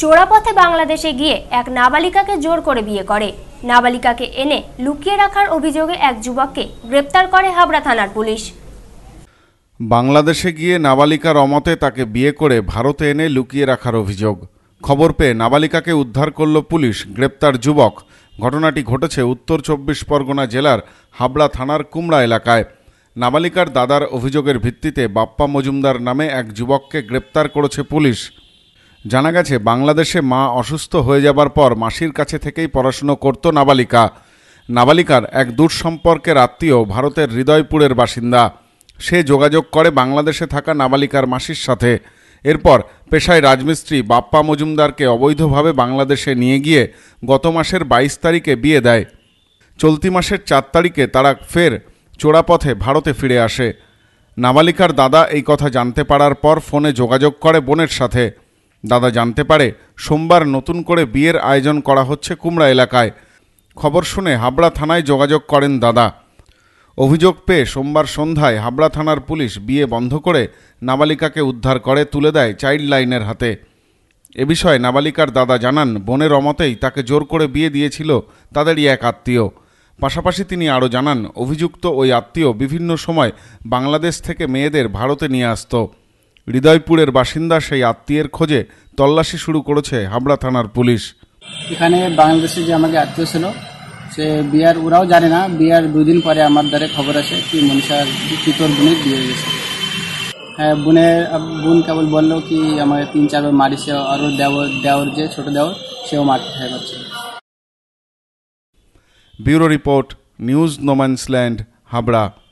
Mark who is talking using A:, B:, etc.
A: চোরাপথে বাংলাদেশে গিয়ে এক নাবালিকাকে জোর করে বিয়ে করে নাবালিকাকে এনে লুকিয়ে রাখার অভিযোগে এক যুবককে গ্রেপ্তার করে হাবড়া থানার পুলিশ
B: বাংলাদেশে গিয়ে নাবালিকার অমতে তাকে বিয়ে করে ভারতে এনে লুকিয়ে রাখার অভিযোগ খবর পেয়ে নাবালিকাকে উদ্ধার করল পুলিশ গ্রেপ্তার যুবক ঘটনাটি ঘটেছে উত্তর চব্বিশ পরগনা জেলার হাবড়া থানার কুমড়া এলাকায় নাবালিকার দাদার অভিযোগের ভিত্তিতে বাপ্পা মজুমদার নামে এক যুবককে গ্রেপ্তার করেছে পুলিশ জানা গেছে বাংলাদেশে মা অসুস্থ হয়ে যাবার পর মাসির কাছে থেকেই পড়াশুনো করত নাবালিকা নাবালিকার এক দূর সম্পর্কের আত্মীয় ভারতের হৃদয়পুরের বাসিন্দা সে যোগাযোগ করে বাংলাদেশে থাকা নাবালিকার মাসির সাথে এরপর পেশায় রাজমিস্ত্রি বাপ্পা মজুমদারকে অবৈধভাবে বাংলাদেশে নিয়ে গিয়ে গত মাসের বাইশ তারিখে বিয়ে দেয় চলতি মাসের চার তারিখে তারা ফের চোরাপথে ভারতে ফিরে আসে নাবালিকার দাদা এই কথা জানতে পারার পর ফোনে যোগাযোগ করে বোনের সাথে দাদা জানতে পারে সোমবার নতুন করে বিয়ের আয়োজন করা হচ্ছে কুমড়া এলাকায় খবর শুনে হাবড়া থানায় যোগাযোগ করেন দাদা অভিযোগ পেয়ে সোমবার সন্ধ্যায় হাবড়া থানার পুলিশ বিয়ে বন্ধ করে নাবালিকাকে উদ্ধার করে তুলে দেয় চাইল্ড লাইনের হাতে এ বিষয়ে নাবালিকার দাদা জানান বনের অমতেই তাকে জোর করে বিয়ে দিয়েছিল তাদেরই এক আত্মীয় পাশাপাশি তিনি আরও জানান অভিযুক্ত ওই আত্মীয় বিভিন্ন সময় বাংলাদেশ থেকে মেয়েদের ভারতে নিয়ে আসত হৃদয়পুরের বাসিন্দা সেই আত্মীয়ের খোঁজে তল্লাশি শুরু করেছে হাবড়া থানার পুলিশ
A: এখানে বাংলাদেশে যে আমাকে আত্মীয় ছিল সে বিয়ার ওরাও জানে না বিয়ার দুদিন পরে আমার দ্বারে খবর আছে কি মনীষার কি বুনে বিয়ে গেছে হ্যাঁ বোনের বোন কেবল বললো কি আমাকে তিন চারবার মারিছে আরও দেওয়ার দেওয়ার যে ছোট দেওয়ার সেও মারতে হয়ে যাচ্ছে
B: bureau report news no man's land Habra